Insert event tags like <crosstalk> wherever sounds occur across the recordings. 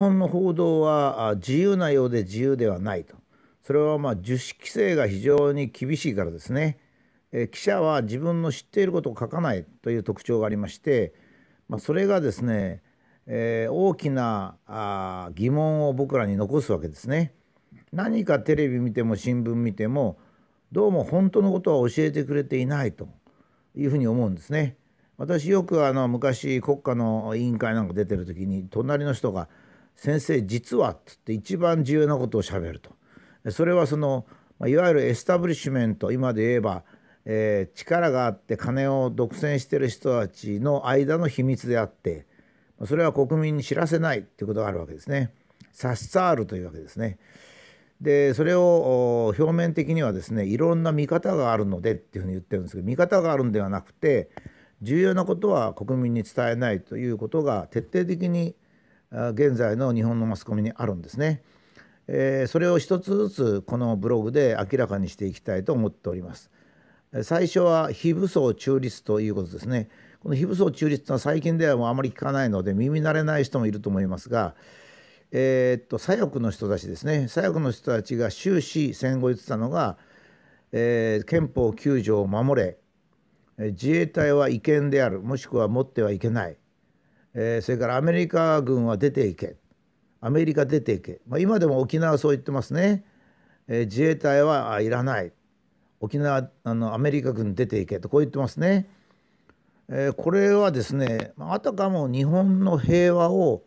本の報道は自由なようで自由ではないとそれはまあ自主規制が非常に厳しいからですね、え記者は自分の知っていることを書かないという特徴がありまして、まあ、それがですね、えー、大きなあ疑問を僕らに残すわけですね。何かテレビ見ても新聞見てもどうも本当のことは教えてくれていないというふうに思うんですね。私よくあの昔国家の委員会なんか出てる時に隣の人が「先生実は」っつって一番重要なことをしゃべるとそれはそのいわゆるエスタブリッシュメント今で言えば、えー、力があって金を独占してる人たちの間の秘密であってそれは国民に知らせないっていうことがあるわけですね。サッサールというわけですね。でそれを表面的にはですねいろんな見方があるのでっていうふうに言ってるんですけど見方があるんではなくて重要なことは国民に伝えないということが徹底的に現在の日本のマスコミにあるんですね。えそれを一つずつこのブログで明らかにしていきたいと思っております。最初は非武装中立ということですね。この非武装中立のは最近ではもうあまり聞かないので耳慣れない人もいると思いますが、えー、っと左翼の人たちですね左翼の人たちが終始戦後言ってたのが、えー、憲法9条を守れ自衛隊は違憲であるもしくは持ってはいけないえー、それからアメリカ軍は出ていけアメリカ出ていけ、まあ、今でも沖縄はそう言ってますね、えー、自衛隊はいらない沖縄あのアメリカ軍出ていけとこう言ってますね、えー、これはですねあたかも日本の平和を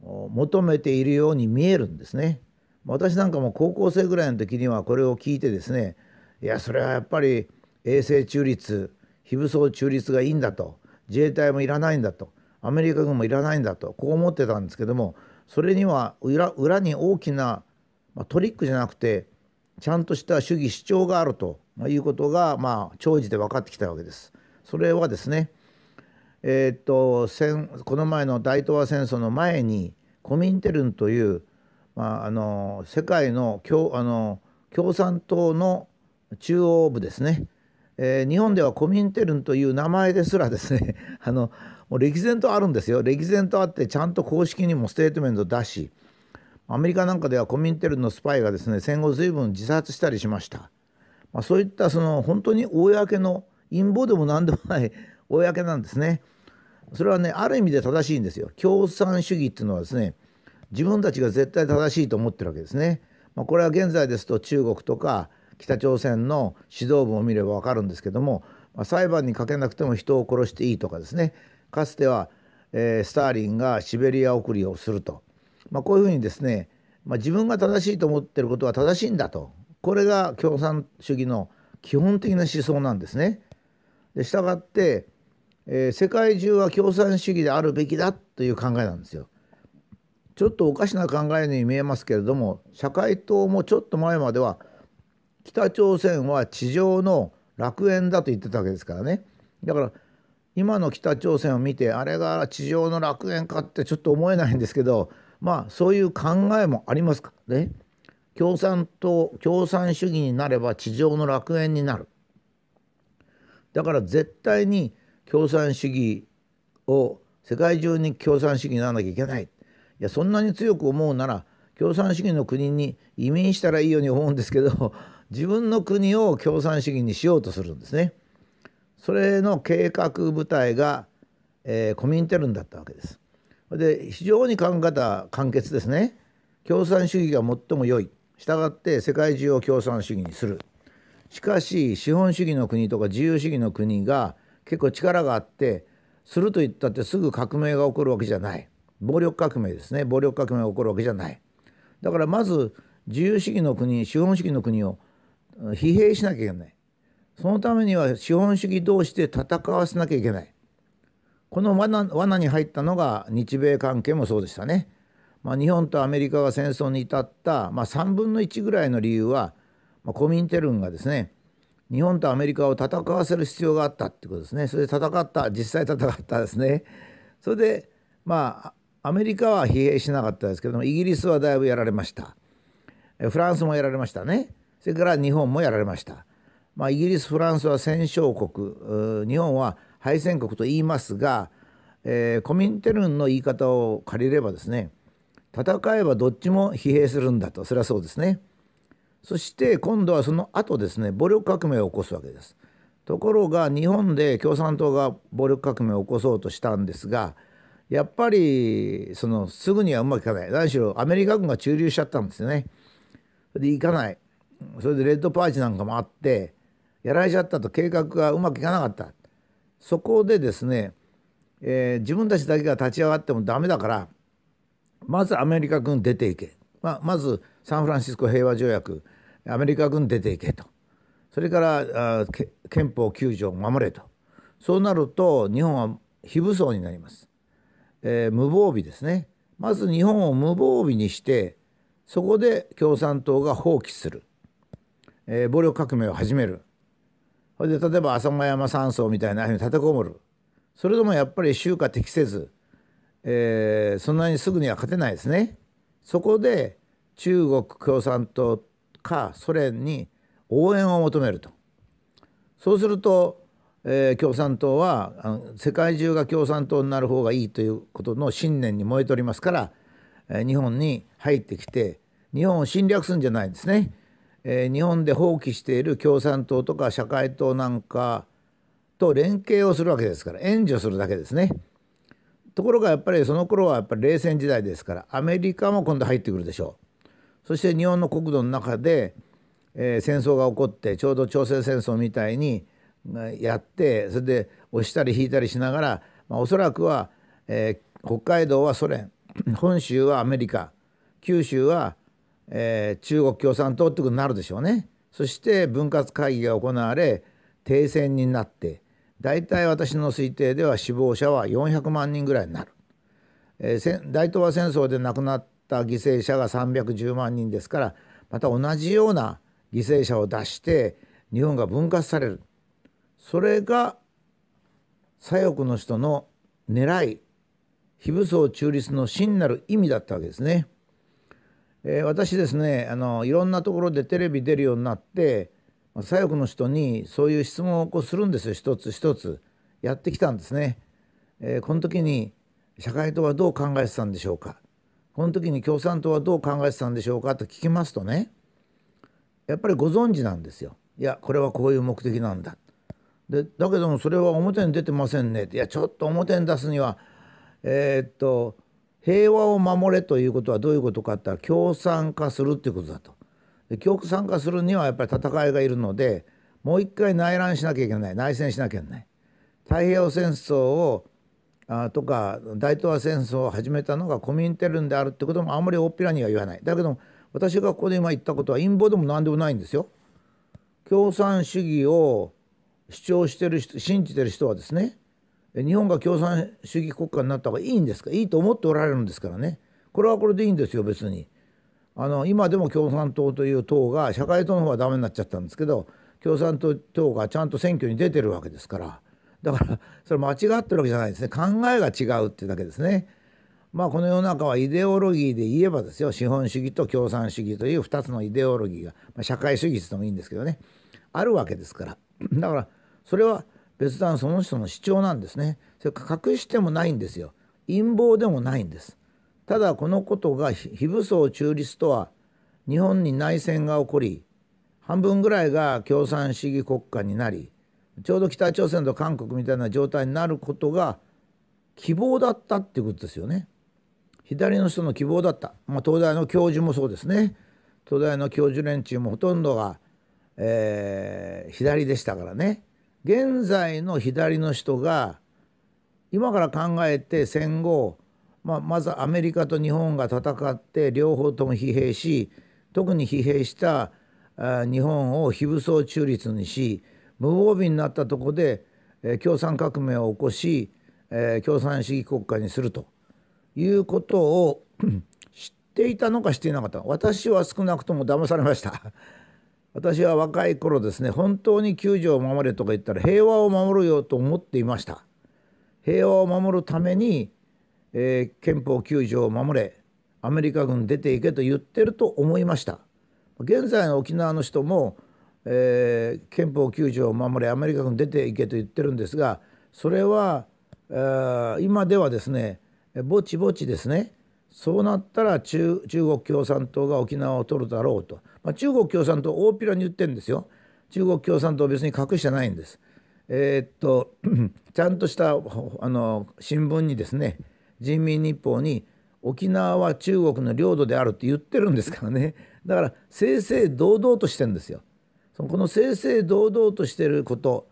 求めているように見えるんですね。私なんかも高校生ぐらいの時にはこれを聞いてですねいやそれはやっぱり衛星中立非武装中立がいいんだと自衛隊もいらないんだとアメリカ軍もいらないんだとこう思ってたんですけどもそれには裏裏に大きな、まあ、トリックじゃなくてちゃんとした主義主張があるということが、まあ、長寿で分かってきたわけです。それはですね、えー、っと戦この前の大東亜戦争の前にコミンテルンという、まあ、あの世界の共あの共産党の中央部ですねえー、日本ではコミンテルンという名前ですらですね <laughs> あのもう歴然とあるんですよ歴然とあってちゃんと公式にもステートメント出しアメリカなんかではコミンテルンのスパイがですね戦後随分自殺したりしました、まあ、そういったその本当に公の陰謀でも何でもない <laughs> 公なんですねそれはねある意味で正しいんですよ共産主義っていうのはですね自分たちが絶対正しいと思ってるわけですね、まあ、これは現在ですと中国とか北朝鮮の指導部を見ればわかるんですけども、まあ、裁判にかけなくても人を殺していいとかですねかつては、えー、スターリンがシベリア送りをすると、まあ、こういうふうにですね、まあ、自分が正しいと思っていることは正しいんだとこれが共産主義の基本的な思想なんですね。でしたがって、えー、世界中は共産主義であるべきだという考えなんですよ。ちょっとおかしな考えに見えますけれども社会党もちょっと前までは北朝鮮は地上の楽園だと言ってたわけですからねだから今の北朝鮮を見てあれが地上の楽園かってちょっと思えないんですけどまあそういう考えもありますからね共産党共産主義になれば地上の楽園になるだから絶対に共産主義を世界中に共産主義にならなきゃいけないいやそんなに強く思うなら共産主義の国に移民したらいいように思うんですけど自分の国を共産主義にしようとするんですね。それの計画部隊が、えー、コミンテルンだったわけです。で非常に考え方簡潔ですね。共産主義が最も良い。したがって世界中を共産主義にする。しかし資本主義の国とか自由主義の国が結構力があってすると言ったってすぐ革命が起こるわけじゃない。暴力革命ですね。暴力革命が起こるわけじゃない。だからまず自由主義の国資本主義の国を疲弊しなきゃいけないそのためには資本主義同士で戦わせなきゃいけないこの罠罠に入ったのが日米関係もそうでしたね、まあ、日本とアメリカが戦争に至った、まあ、3分の1ぐらいの理由は、まあ、コミンテルンがですね日本とアメリカを戦わせる必要があったってことですねそれで戦った実際戦ったですねそれでまあアメリカは疲弊しなかったですけどもイギリスはだいぶやられましたフランスもやられましたねそれから日本もやられました。まあ、イギリスフランスは戦勝国日本は敗戦国と言いますが、えー、コミンテルンの言い方を借りればですね戦えばどっちも疲弊するんだとそれはそうですね。そして今度はその後ですね暴力革命を起こすわけです。ところが日本で共産党が暴力革命を起こそうとしたんですがやっぱりそのすぐにはうまくいかない何しろアメリカ軍が駐留しちゃったんですよね。で行かないそれでレッドパーチなんかもあってやられちゃったと計画がうまくいかなかったそこでですね、えー、自分たちだけが立ち上がってもダメだからまずアメリカ軍出ていけ、まあ、まずサンフランシスコ平和条約アメリカ軍出ていけとそれからあ憲法9条を守れとそうなると日本は非武装になります、えー、無防備ですねまず日本を無防備にしてそこで共産党が放棄するえー、暴力革命を始めるそれで例えば浅間山山荘みたいなふうに立てこもるそれでもやっぱり収穫適せず、えー、そんなにすぐには勝てないですね。そこで中国共産党かソ連に応援を求めるとそうすると、えー、共産党はあの世界中が共産党になる方がいいということの信念に燃えておりますから、えー、日本に入ってきて日本を侵略するんじゃないんですねえ日本で放棄している共産党とか社会党なんかと連携をするわけですから援助するだけですね。ところがやっぱりその頃はやっぱり冷戦時代ですからアメリカも今度入ってくるでしょう。そして日本の国土の中で、えー、戦争が起こってちょうど朝鮮戦争みたいにやってそれで押したり引いたりしながら、まあ、おそらくは、えー、北海道はソ連本州はアメリカ九州はえー、中国共産党ってことになるでしょうね。そして分割会議が行われ停戦になって大体私の推定では死亡者は400万人ぐらいになる、えー、大東亜戦争で亡くなった犠牲者が310万人ですからまた同じような犠牲者を出して日本が分割されるそれが左翼の人の狙い非武装中立の真なる意味だったわけですね。えー、私ですねあのいろんなところでテレビ出るようになって左翼の人にそういう質問をこうするんですよ一つ一つやってきたんですね。えー、この時に社会党はどう考えてたんでしょうかこの時に共産党はどう考えてたんでしょうかと聞きますとねやっぱりご存知なんですよ。いやこれはこういう目的なんだ。でだけどもそれは表に出てませんねいやちょっと表に出すにはえー、っと平和を守れということはどういうことかってったら共産化するっていうことだと。で共産化するにはやっぱり戦いがいるのでもう一回内乱しなきゃいけない内戦しなきゃいけない。太平洋戦争をあとか大東亜戦争を始めたのがコミンテルンであるってこともあんまり大っぴらには言わない。だけども私がここで今言ったことは陰謀でも何でもないんですよ。共産主義を主張してる人信じてる人はですね日本が共産主義国家になった方がいいんですかいいと思っておられるんですからねこれはこれでいいんですよ別にあの今でも共産党という党が社会党の方はダメになっちゃったんですけど共産党党がちゃんと選挙に出てるわけですからだからそれ間違ってるわけじゃないですね考えが違うってだけですね。まあこの世の中はイデオロギーで言えばですよ資本主義と共産主義という2つのイデオロギーが、まあ、社会主義って言ってもいいんですけどねあるわけですからだからそれは別段その人の主張なんですねそれ隠してもないんですよ陰謀でもないんですただこのことが非武装中立とは日本に内戦が起こり半分ぐらいが共産主義国家になりちょうど北朝鮮と韓国みたいな状態になることが希望だったっていうことですよね。左の人の希望だった、まあ、東大の教授もそうですね東大の教授連中もほとんどが、えー、左でしたからね現在の左の人が今から考えて戦後、まあ、まずアメリカと日本が戦って両方とも疲弊し特に疲弊した日本を非武装中立にし無防備になったとこで共産革命を起こし共産主義国家にするということを知っていたのか知っていなかった私は少なくとも騙されました私は若い頃ですね本当に救助を守れとか言ったら平和を守るよと思っていました平和を守るために、えー、憲法9条を守れアメリカ軍出ていけと言ってると思いました現在の沖縄の人も、えー、憲法9条を守れアメリカ軍出ていけと言ってるんですがそれは、えー、今ではですねぼちぼちですねそうなったら中国共産党が沖縄を取るだろうとまあ、中国共産党大っぴらに言ってるんですよ中国共産党別に隠してないんです。えー、っと <clears throat> ちゃんとしたあの新聞にですね人民日報に沖縄は中国の領土であるって言ってるんですからねだから正々堂々としてるんですよ。そこの正々堂々としてること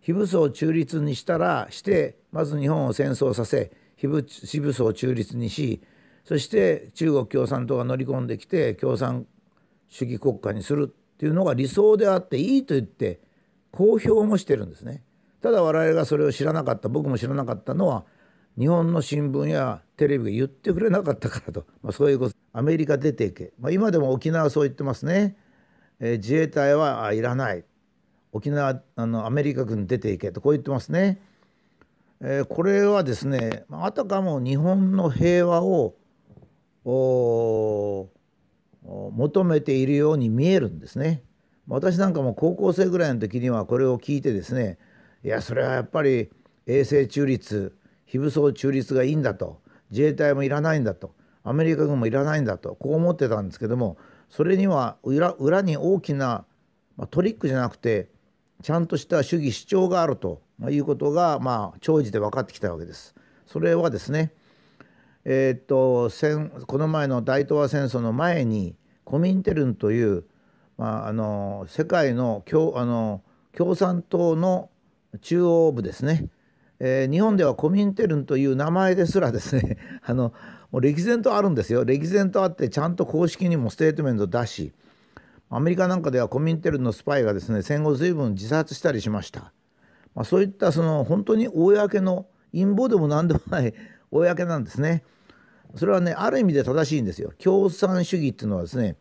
非武装中立にしたらしてまず日本を戦争させ非武装中立にしそして中国共産党が乗り込んできて共産主義国家にするっていうのが理想であっていいと言って公表もしてるんですね。ただ我々がそれを知らなかった僕も知らなかったのは日本の新聞やテレビが言ってくれなかったからと、まあ、そういうことアメリカ出ていけ、まあ、今でも沖縄はそう言ってますね、えー、自衛隊はいらない沖縄あのアメリカ軍出ていけとこう言ってますね、えー、これはですねあたかも日本の平和を求めているように見えるんですね。私なんかも高校生ぐらいの時にはこれを聞いてですねいやそれはやっぱり衛星中立非武装中立がいいんだと自衛隊もいらないんだとアメリカ軍もいらないんだとこう思ってたんですけどもそれには裏裏に大きな、まあ、トリックじゃなくてちゃんとした主義主張があるということが、まあ、長寿で分かってきたわけです。それはですねえー、っと戦この前の大東亜戦争の前にコミンテルンという、まあ、あの世界の共あの共産党の中央部ですね、えー、日本ではコミンテルンという名前ですらですね <laughs> あのもう歴然とあるんですよ歴然とあってちゃんと公式にもステートメント出しアメリカなんかではコミンテルンのスパイがですね戦後随分自殺したりしました、まあ、そういったその本当に公の陰謀でも何でもない公なんですね。それはねある意味で正しいんですよ共産主義っていうのはですね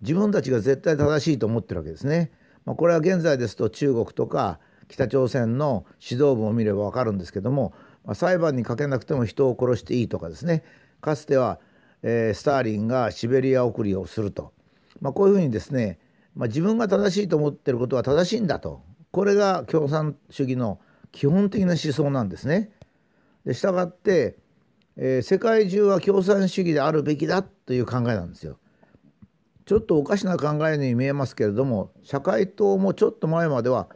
自分たちが絶対正しいと思ってるわけですね、まあ、これは現在ですと中国とか北朝鮮の指導部を見ればわかるんですけども、まあ、裁判にかけなくても人を殺していいとかですねかつては、えー、スターリンがシベリア送りをすると、まあ、こういうふうにですね、ま自分が正しいと思ってることは正しいんだとこれが共産主義の基本的な思想なんですね。で従ってえー、世界中は共産主義であるべきだという考えなんですよ。ちょっとおかしな考えに見えますけれども社会党もちょっと前までは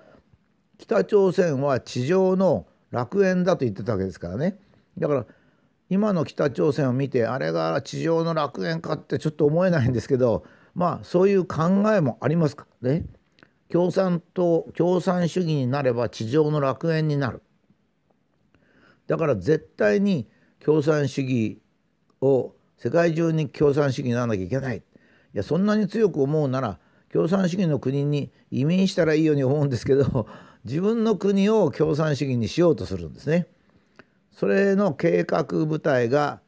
北朝鮮は地上の楽園だと言ってたわけですからねだから今の北朝鮮を見てあれが地上の楽園かってちょっと思えないんですけどまあそういう考えもありますからね共産党共産主義になれば地上の楽園になるだから絶対に共産主義を世界中に共産主義にならなきゃいけないいやそんなに強く思うなら共産主義の国に移民したらいいように思うんですけど <laughs> 自分の国を共産主義にしようとするんですね。それの計画部隊が、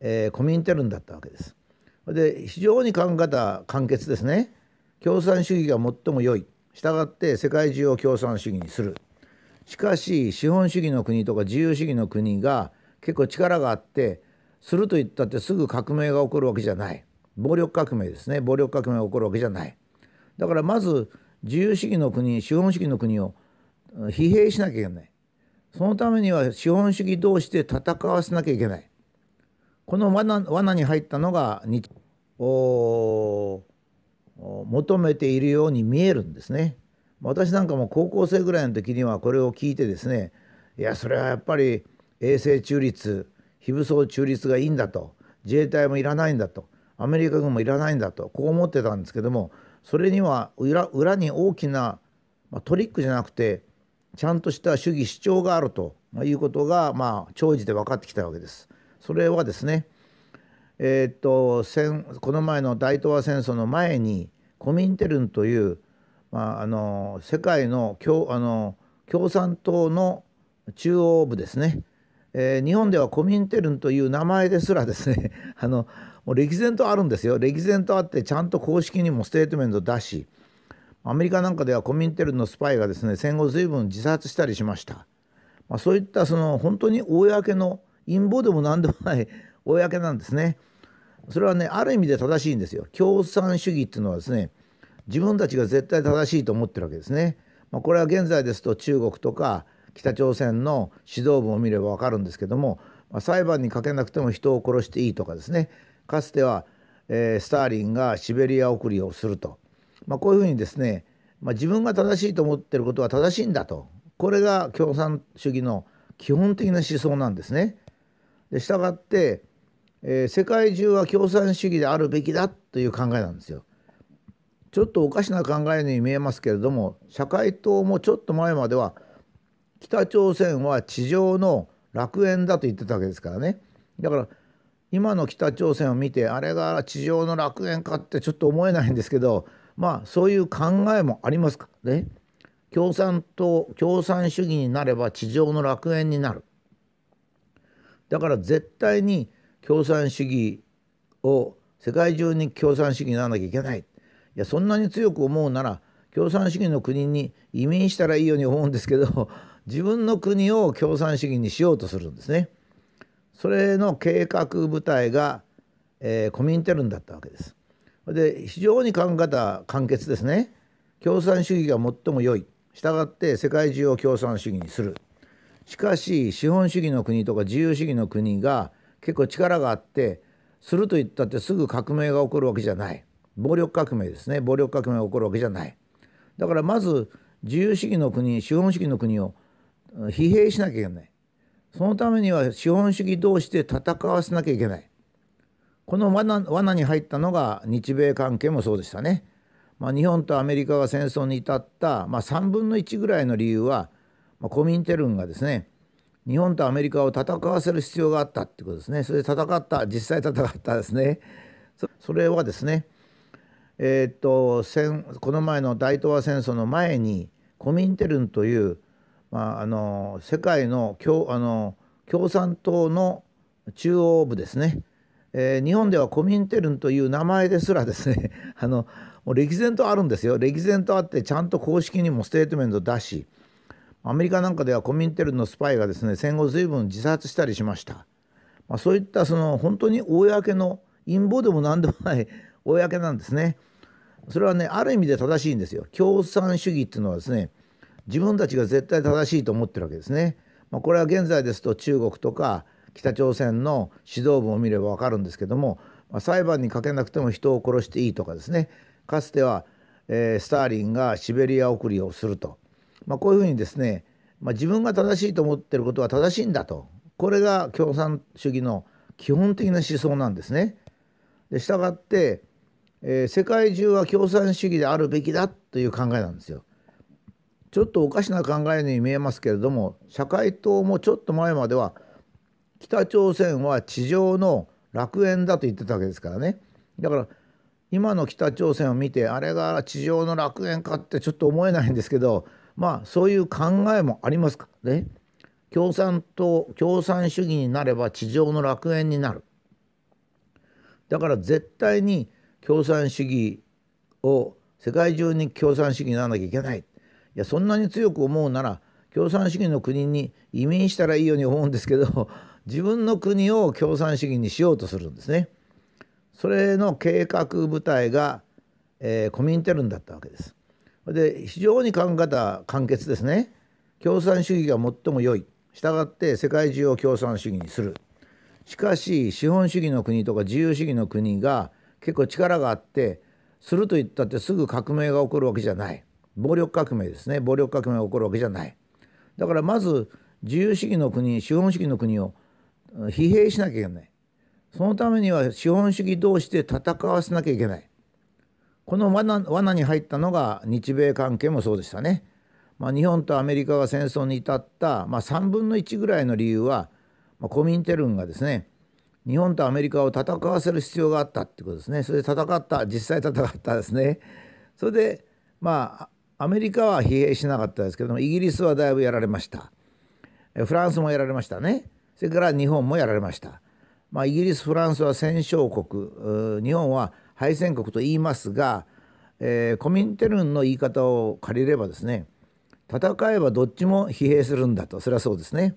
えー、コミンテルンだったわけです。で非常に考え方簡潔ですね。共産主義が最も良い。したがって世界中を共産主義にする。しかし資本主義の国とか自由主義の国が結構力があってすると言ったってすぐ革命が起こるわけじゃない暴力革命ですね暴力革命が起こるわけじゃないだからまず自由主義の国資本主義の国を疲弊しなきゃいけないそのためには資本主義同士で戦わせなきゃいけないこの罠罠に入ったのが日を求めているように見えるんですね私なんかも高校生ぐらいの時にはこれを聞いてですねいやそれはやっぱり衛星中立非武装中立がいいんだと自衛隊もいらないんだとアメリカ軍もいらないんだとこう思ってたんですけどもそれには裏裏に大きな、まあ、トリックじゃなくてちゃんとした主義主張があるということが、まあ、長寿で分かってきたわけです。それはですね、えー、っと戦この前の大東亜戦争の前にコミンテルンという、まあ、あの世界の共あの共産党の中央部ですねえー、日本ではコミンテルンという名前ですらですね <laughs> あのもう歴然とあるんですよ歴然とあってちゃんと公式にもステートメント出しアメリカなんかではコミンテルンのスパイがですね戦後随分自殺したりしました、まあ、そういったその本当に公の陰謀でも何でもない <laughs> 公なんですねそれはねある意味で正しいんですよ共産主義っていうのはですね自分たちが絶対正しいと思ってるわけですね、まあ、これは現在ですと中国とか北朝鮮の指導部を見ればわかるんですけども、まあ、裁判にかけなくても人を殺していいとかですねかつては、えー、スターリンがシベリア送りをすると、まあ、こういうふうにですね、まあ、自分が正しいと思っていることは正しいんだとこれが共産主義の基本的な思想なんですね。でしたがって、えー、世界中は共産主義であるべきだという考えなんですよ。ちょっとおかしな考えに見えますけれども社会党もちょっと前までは北朝鮮は地上の楽園だと言ってたわけですからねだから今の北朝鮮を見てあれが地上の楽園かってちょっと思えないんですけどまあそういう考えもありますからね共産党共産主義になれば地上の楽園になるだから絶対に共産主義を世界中に共産主義にならなきゃいけないいやそんなに強く思うなら共産主義の国に移民したらいいように思うんですけど自分の国を共産主義にしようとするんですね。それの計画部隊が、えー、コミンテルンだったわけです。で非常に考え方簡潔ですね。共産主義が最も良い。したがって世界中を共産主義にする。しかし資本主義の国とか自由主義の国が結構力があってすると言ったってすぐ革命が起こるわけじゃない。暴力革命ですね。暴力革命が起こるわけじゃない。だからまず自由主義の国資本主義の国を疲弊しなきゃいけないそのためには資本主義同士で戦わせなきゃいけないこの罠罠に入ったのが日米関係もそうでしたね、まあ、日本とアメリカが戦争に至った、まあ、3分の1ぐらいの理由は、まあ、コミンテルンがですね日本とアメリカを戦わせる必要があったってことですねそれで戦った実際戦ったですねそれはですねえー、っとこの前の大東亜戦争の前にコミンテルンというまあ、あの世界の共あの共産党の中央部ですね、えー、日本ではコミンテルンという名前ですらですね <laughs> あのもう歴然とあるんですよ歴然とあってちゃんと公式にもステートメント出しアメリカなんかではコミンテルンのスパイがですね戦後随分自殺したりしました、まあ、そういったその本当に公の陰謀でも何でもない <laughs> 公なんですねそれはねある意味で正しいんですよ共産主義っていうのはですね自分たちが絶対正しいと思ってるわけですね。まあ、これは現在ですと中国とか北朝鮮の指導部を見ればわかるんですけども、まあ、裁判にかけなくても人を殺していいとかですねかつては、えー、スターリンがシベリア送りをすると、まあ、こういうふうにですね、まあ、自分が正しいと思ってることは正しいんだとこれが共産主義の基本的な思想なんですね。でしたがって、えー、世界中は共産主義であるべきだという考えなんですよ。ちょっとおかしな考えに見えますけれども社会党もちょっと前までは北朝鮮は地上の楽園だと言ってたわけですからねだから今の北朝鮮を見てあれが地上の楽園かってちょっと思えないんですけどまあそういう考えもありますからね共産党共産主義になれば地上の楽園になるだから絶対に共産主義を世界中に共産主義にならなきゃいけないいやそんなに強く思うなら共産主義の国に移民したらいいように思うんですけど <laughs> 自分の国を共産主義にしようとするんですね。それの計画部隊が、えー、コミンテルンだったわけです。で非常に考え方簡潔ですね。共産主義が最も良い。従って世界中を共産主義にする。しかし資本主義の国とか自由主義の国が結構力があってすると言ったってすぐ革命が起こるわけじゃない。暴力革命ですね暴力革命が起こるわけじゃないだからまず自由主義の国資本主義の国を疲弊しなきゃいけないそのためには資本主義同士で戦わせなきゃいけないこの罠罠に入ったのが日米関係もそうでしたね、まあ、日本とアメリカが戦争に至った、まあ、3分の1ぐらいの理由は、まあ、コミンテルンがですね日本とアメリカを戦わせる必要があったってことですねそれで戦った実際戦ったですねそれでまあアメリカは疲弊しなかったですけどもイギリスはだいぶやられましたフランスもやられましたねそれから日本もやられました、まあ、イギリスフランスは戦勝国日本は敗戦国と言いますが、えー、コミンテルンの言い方を借りればですね戦えばどっちも疲弊するんだとそれはそうですね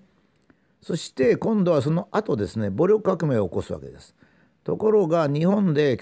そして今度はその後ですね暴力革命を起こすわけですところが日本で